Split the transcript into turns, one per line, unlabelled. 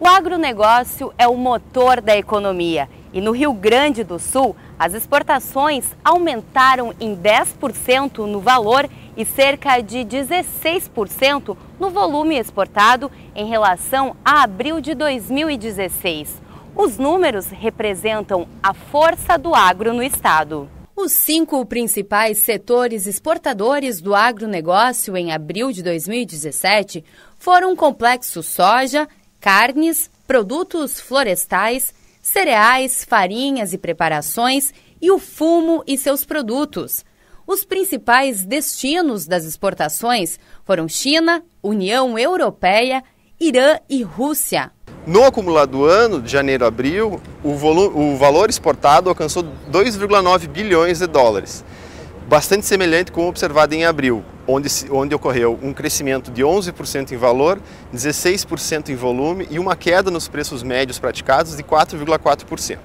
O agronegócio é o motor da economia e no Rio Grande do Sul, as exportações aumentaram em 10% no valor e cerca de 16% no volume exportado em relação a abril de 2016. Os números representam a força do agro no estado. Os cinco principais setores exportadores do agronegócio em abril de 2017 foram o complexo soja, carnes, produtos florestais, cereais, farinhas e preparações e o fumo e seus produtos. Os principais destinos das exportações foram China, União Europeia, Irã e Rússia.
No acumulado do ano, de janeiro a abril, o, o valor exportado alcançou 2,9 bilhões de dólares, bastante semelhante com o observado em abril, onde, onde ocorreu um crescimento de 11% em valor, 16% em volume e uma queda nos preços médios praticados de 4,4%.